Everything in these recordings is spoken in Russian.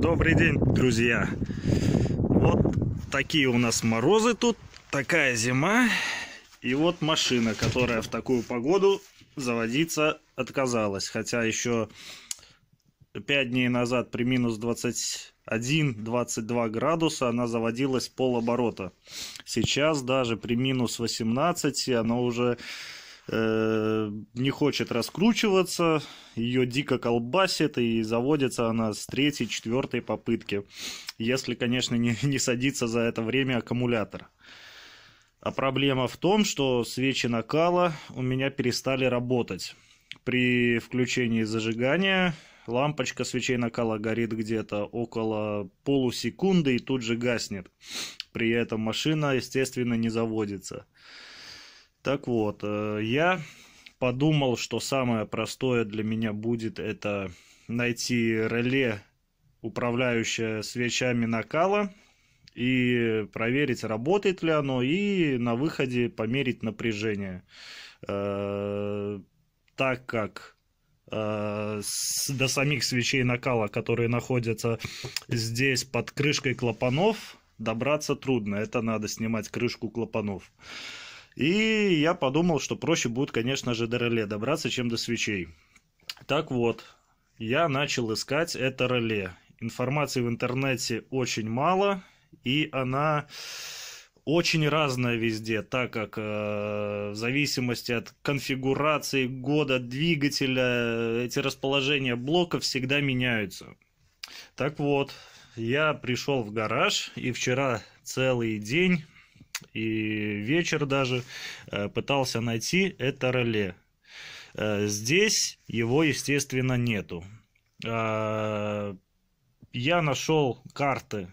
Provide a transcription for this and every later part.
Добрый день, друзья. Вот такие у нас морозы тут, такая зима. И вот машина, которая в такую погоду заводиться отказалась. Хотя еще 5 дней назад при минус 21-22 градуса она заводилась пол оборота. Сейчас даже при минус 18 она уже Э, не хочет раскручиваться, ее дико колбасит, и заводится она с третьей, четвертой попытки, если, конечно, не, не садится за это время аккумулятор. А проблема в том, что свечи накала у меня перестали работать. При включении зажигания лампочка свечей накала горит где-то около полусекунды и тут же гаснет. При этом машина, естественно, не заводится. Так вот, э, я подумал, что самое простое для меня будет это найти реле, управляющее свечами накала, и проверить, работает ли оно, и на выходе померить напряжение. Э, так как э, до самих свечей накала, которые находятся здесь под крышкой клапанов, добраться трудно. Это надо снимать крышку клапанов. И я подумал, что проще будет, конечно же, до реле добраться, чем до свечей. Так вот, я начал искать это реле. Информации в интернете очень мало, и она очень разная везде, так как э, в зависимости от конфигурации года двигателя э, эти расположения блока всегда меняются. Так вот, я пришел в гараж и вчера целый день и вечер даже э, пытался найти это реле. Э, здесь его, естественно, нету. Э, я нашел карты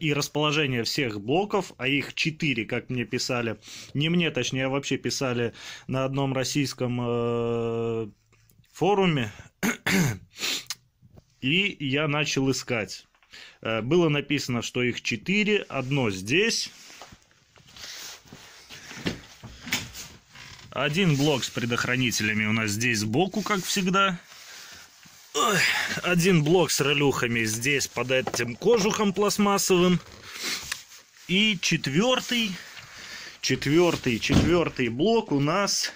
и расположение всех блоков, а их 4, как мне писали, не мне, точнее, а вообще писали на одном российском форуме. И я начал искать. Было написано, что их 4, одно здесь, Один блок с предохранителями у нас здесь сбоку, как всегда. Один блок с релюхами здесь под этим кожухом пластмассовым. И четвертый, четвертый, четвертый блок у нас...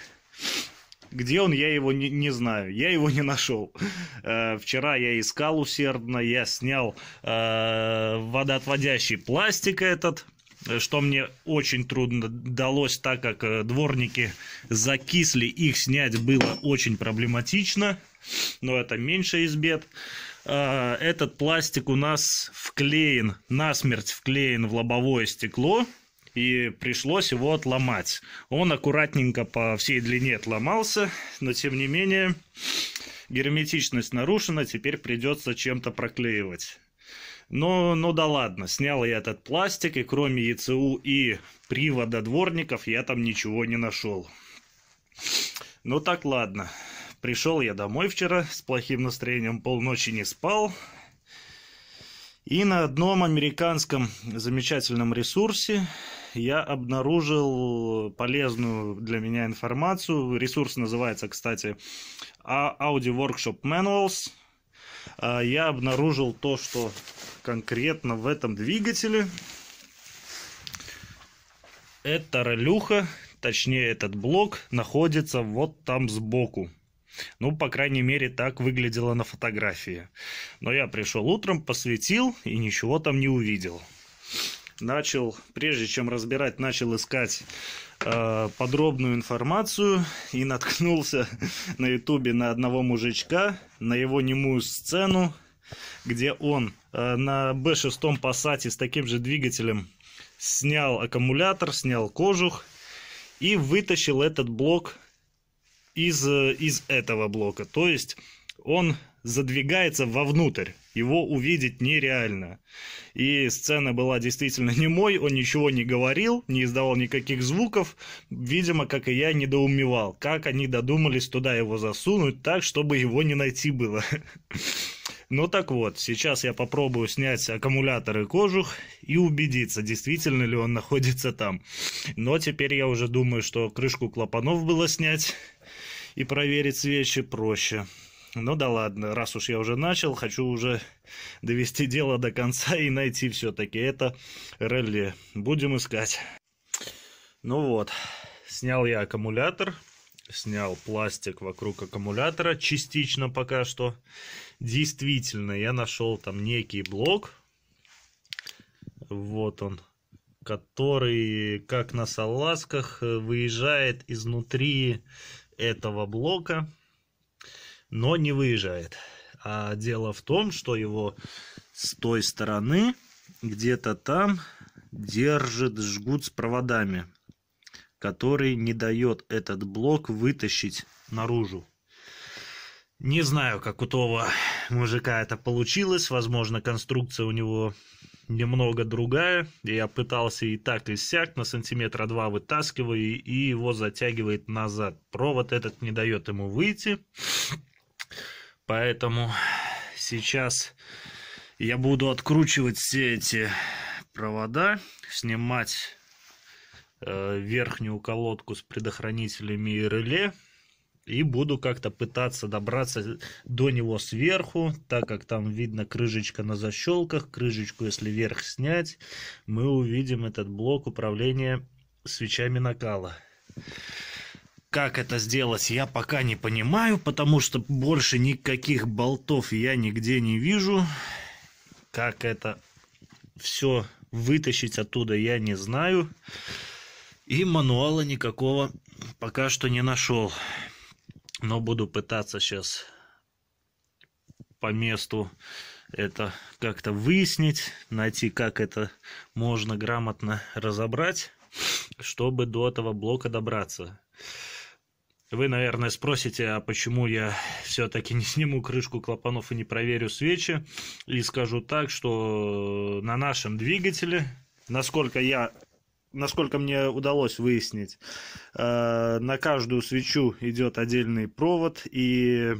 Где он, я его не, не знаю. Я его не нашел. Э, вчера я искал усердно, я снял э, водоотводящий пластик этот что мне очень трудно далось, так как э, дворники закисли, их снять было очень проблематично, но это меньше из бед. А, этот пластик у нас вклеен, насмерть вклеен в лобовое стекло, и пришлось его отломать. Он аккуратненько по всей длине отломался, но тем не менее герметичность нарушена, теперь придется чем-то проклеивать. Но, но ну да ладно, снял я этот пластик, и кроме ЕЦУ и привода дворников я там ничего не нашел. Ну так ладно. Пришел я домой вчера с плохим настроением, полночи не спал. И на одном американском замечательном ресурсе я обнаружил полезную для меня информацию. Ресурс называется, кстати, а- Audi Workshop Manuals. А, я обнаружил то, что конкретно в этом двигателе эта ролюха, точнее этот блок, находится вот там сбоку. Ну, по крайней мере, так выглядело на фотографии. Но я пришел утром, посветил и ничего там не увидел. Начал, прежде чем разбирать, начал искать Э, подробную информацию и наткнулся на ютубе на одного мужичка, на его немую сцену, где он э, на B6 Passat с таким же двигателем снял аккумулятор, снял кожух и вытащил этот блок из, э, из этого блока. То есть он задвигается вовнутрь. Его увидеть нереально. И сцена была действительно не мой он ничего не говорил, не издавал никаких звуков. Видимо, как и я, недоумевал, как они додумались туда его засунуть так, чтобы его не найти было. Ну так вот, сейчас я попробую снять аккумулятор и кожух и убедиться, действительно ли он находится там. Но теперь я уже думаю, что крышку клапанов было снять и проверить свечи проще ну да ладно, раз уж я уже начал, хочу уже довести дело до конца и найти все-таки это реле. Будем искать. Ну вот, снял я аккумулятор, снял пластик вокруг аккумулятора частично пока что. Действительно, я нашел там некий блок. Вот он который, как на салазках, выезжает изнутри этого блока но не выезжает. А дело в том, что его с той стороны где-то там держит жгут с проводами, который не дает этот блок вытащить наружу. Не знаю, как у того мужика это получилось. Возможно, конструкция у него немного другая. Я пытался и так, и сяк, на сантиметра два вытаскиваю, и его затягивает назад. Провод этот не дает ему выйти. Поэтому сейчас я буду откручивать все эти провода, снимать э, верхнюю колодку с предохранителями и реле. И буду как-то пытаться добраться до него сверху, так как там видно крышечка на защелках. Крышечку, если вверх снять, мы увидим этот блок управления свечами накала. Как это сделать, я пока не понимаю, потому что больше никаких болтов я нигде не вижу. Как это все вытащить оттуда, я не знаю. И мануала никакого пока что не нашел. Но буду пытаться сейчас по месту это как-то выяснить, найти, как это можно грамотно разобрать, чтобы до этого блока добраться. Вы, наверное, спросите, а почему я все-таки не сниму крышку клапанов и не проверю свечи. И скажу так, что на нашем двигателе, насколько я насколько мне удалось выяснить, э, на каждую свечу идет отдельный провод, и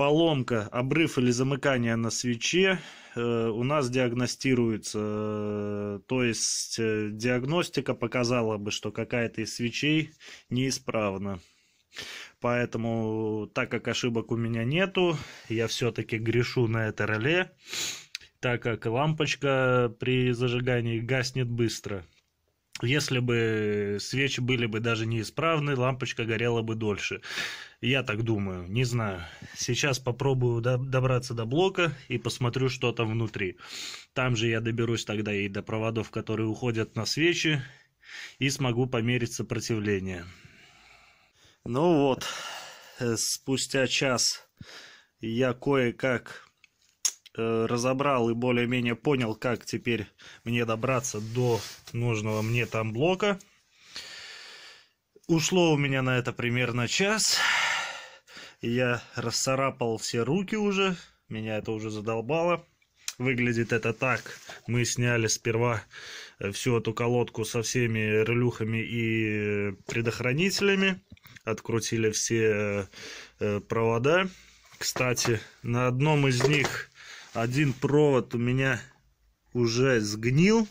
поломка, обрыв или замыкание на свече э, у нас диагностируется. Э, то есть э, диагностика показала бы, что какая-то из свечей неисправна. Поэтому, так как ошибок у меня нету, я все-таки грешу на это реле, так как лампочка при зажигании гаснет быстро если бы свечи были бы даже неисправны, лампочка горела бы дольше. Я так думаю, не знаю. Сейчас попробую добраться до блока и посмотрю, что там внутри. Там же я доберусь тогда и до проводов, которые уходят на свечи, и смогу померить сопротивление. Ну вот, э, спустя час я кое-как Э, разобрал и более-менее понял, как теперь мне добраться до нужного мне там блока. Ушло у меня на это примерно час. Я расцарапал все руки уже, меня это уже задолбало. Выглядит это так. Мы сняли сперва э, всю эту колодку со всеми релюхами и э, предохранителями. Открутили все провода. Кстати, на одном из них один провод у меня уже сгнил.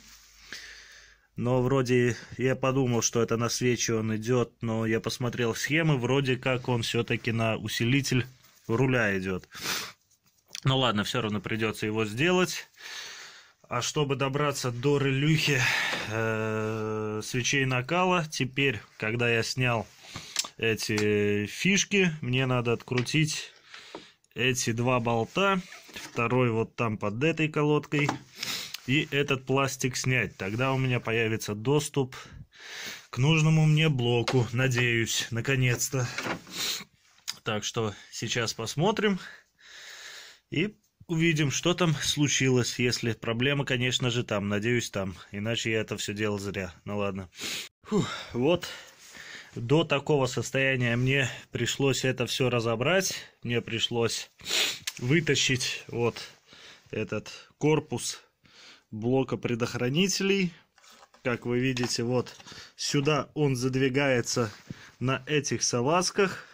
Но вроде я подумал, что это на свечи он идет, но я посмотрел схемы, вроде как он все-таки на усилитель руля идет. Ну ладно, все равно придется его сделать. А чтобы добраться до релюхи э, свечей накала, теперь, когда я снял эти фишки, мне надо открутить эти два болта второй вот там под этой колодкой. И этот пластик снять. Тогда у меня появится доступ к нужному мне блоку. Надеюсь, наконец-то. Так что сейчас посмотрим и увидим, что там случилось. Если проблема, конечно же, там. Надеюсь, там. Иначе я это все делал зря. Ну ладно. Фух, вот до такого состояния мне пришлось это все разобрать. Мне пришлось вытащить вот этот корпус блока предохранителей. Как вы видите, вот сюда он задвигается на этих салазках.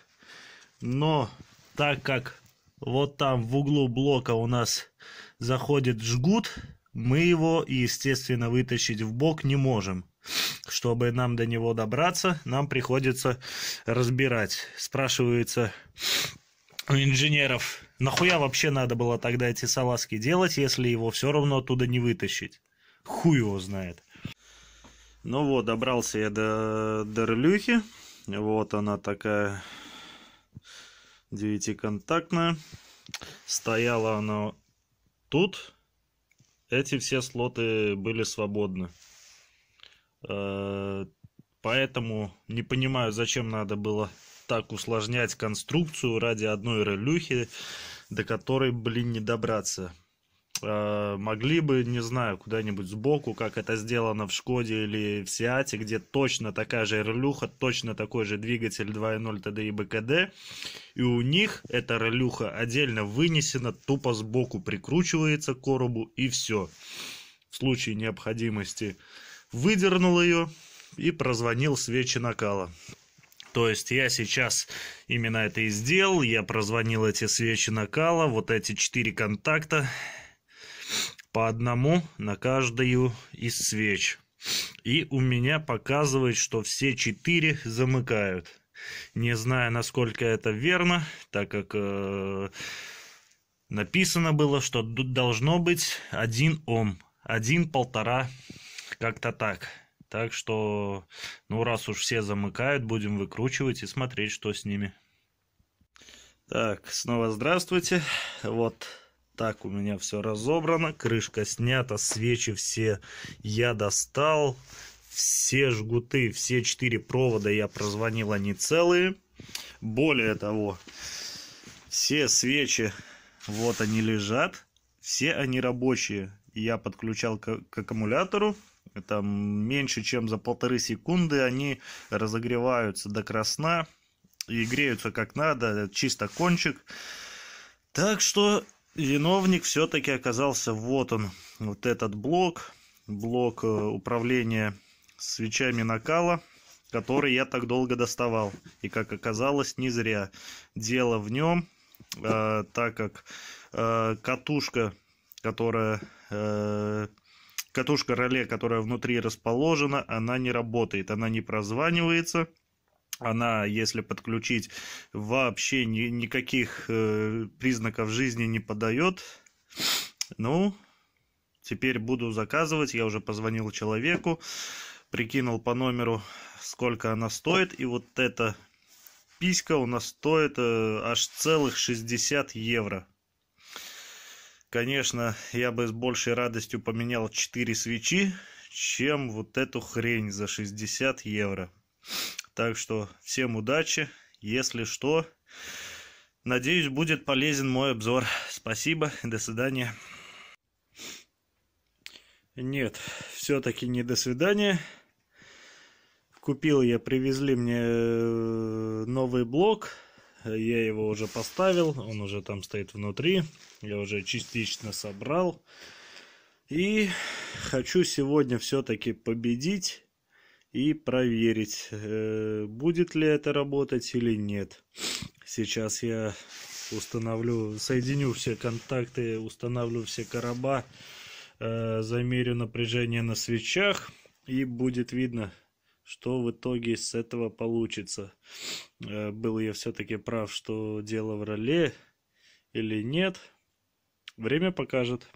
Но так как вот там в углу блока у нас заходит жгут, мы его, естественно, вытащить в бок не можем. Чтобы нам до него добраться, нам приходится разбирать. Спрашивается у инженеров, Нахуя вообще надо было тогда эти салазки делать, если его все равно оттуда не вытащить? Хуй его знает. Ну вот, добрался я до, до Вот она такая девятиконтактная. Стояла она тут. Эти все слоты были свободны. Э, поэтому не понимаю, зачем надо было так усложнять конструкцию ради одной релюхи, до которой, блин, не добраться. А, могли бы, не знаю, куда-нибудь сбоку, как это сделано в Шкоде или в Сиате, где точно такая же релюха, точно такой же двигатель 2.0 ТД и БКД, и у них эта релюха отдельно вынесена, тупо сбоку прикручивается к коробу и все. В случае необходимости выдернул ее и прозвонил свечи накала. То есть я сейчас именно это и сделал. Я прозвонил эти свечи накала, вот эти четыре контакта по одному на каждую из свеч. И у меня показывает, что все четыре замыкают. Не знаю, насколько это верно, так как э, написано было, что должно быть один Ом, один полтора, как-то так. Так что, ну, раз уж все замыкают, будем выкручивать и смотреть, что с ними. Так, снова здравствуйте. Вот так у меня все разобрано. Крышка снята, свечи все я достал. Все жгуты, все четыре провода я прозвонил, они целые. Более того, все свечи, вот они лежат. Все они рабочие. Я подключал к, к аккумулятору. Это меньше, чем за полторы секунды они разогреваются до красна и греются как надо, чисто кончик. Так что виновник все-таки оказался вот он, вот этот блок, блок э, управления свечами накала, который я так долго доставал. И как оказалось, не зря. Дело в нем, э, так как э, катушка, которая... Э, катушка реле, которая внутри расположена, она не работает, она не прозванивается. Она, если подключить, вообще ни, никаких э, признаков жизни не подает. Ну, теперь буду заказывать. Я уже позвонил человеку, прикинул по номеру, сколько она стоит. И вот эта писька у нас стоит э, аж целых 60 евро. Конечно, я бы с большей радостью поменял 4 свечи, чем вот эту хрень за 60 евро. Так что всем удачи, если что. Надеюсь, будет полезен мой обзор. Спасибо до свидания. Нет, все-таки не до свидания. Купил я, привезли мне э, новый блок. Я его уже поставил, он уже там стоит внутри. Я уже частично собрал. И хочу сегодня все-таки победить и проверить, э, будет ли это работать или нет. Сейчас я установлю, соединю все контакты, установлю все короба, э, замерю напряжение на свечах и будет видно, что в итоге с этого получится. Э, был я все-таки прав, что дело в роле или нет. Время покажет.